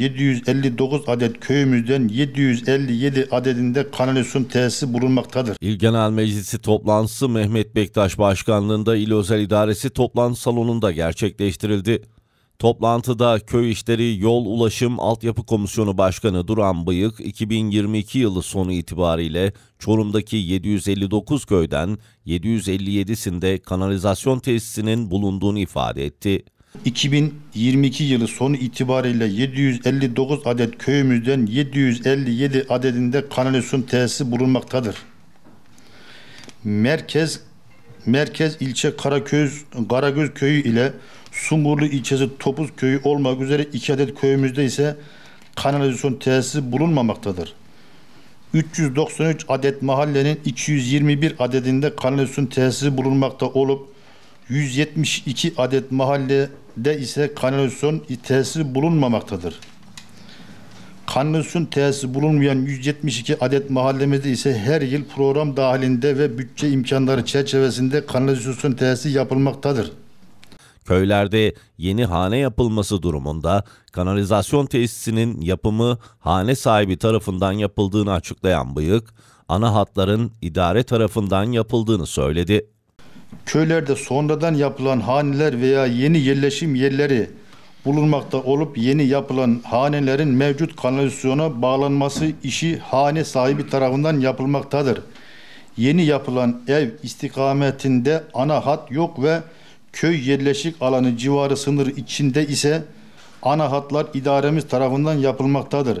759 adet köyümüzden 757 adedinde kanalizasyon tesisi bulunmaktadır. İl Genel Meclisi toplantısı Mehmet Bektaş Başkanlığında İl Özel İdaresi toplantı salonunda gerçekleştirildi. Toplantıda Köy İşleri Yol Ulaşım Altyapı Komisyonu Başkanı Duran Bıyık, 2022 yılı sonu itibariyle Çorum'daki 759 köyden 757'sinde kanalizasyon tesisinin bulunduğunu ifade etti. 2022 yılı sonu itibariyle 759 adet köyümüzden 757 adedinde kanalizasyon tesisi bulunmaktadır. Merkez merkez ilçe Karaköz, Karagöz köyü ile Sumurlu ilçesi Topuz köyü olmak üzere iki adet köyümüzde ise kanalizasyon tesisi bulunmamaktadır. 393 adet mahallenin 221 adedinde kanalizasyon tesisi bulunmakta olup 172 adet mahalle de ise kanalizasyon tesisi bulunmamaktadır. Kanalizasyon tesisi bulunmayan 172 adet mahallemizde ise her yıl program dahilinde ve bütçe imkanları çerçevesinde kanalizasyon tesisi yapılmaktadır. Köylerde yeni hane yapılması durumunda kanalizasyon tesisinin yapımı hane sahibi tarafından yapıldığını açıklayan Bıyık, ana hatların idare tarafından yapıldığını söyledi köylerde sonradan yapılan haneler veya yeni yerleşim yerleri bulunmakta olup yeni yapılan hanelerin mevcut kanalizasyona bağlanması işi hane sahibi tarafından yapılmaktadır. Yeni yapılan ev istikametinde ana hat yok ve köy yerleşik alanı civarı sınır içinde ise ana hatlar idaremiz tarafından yapılmaktadır.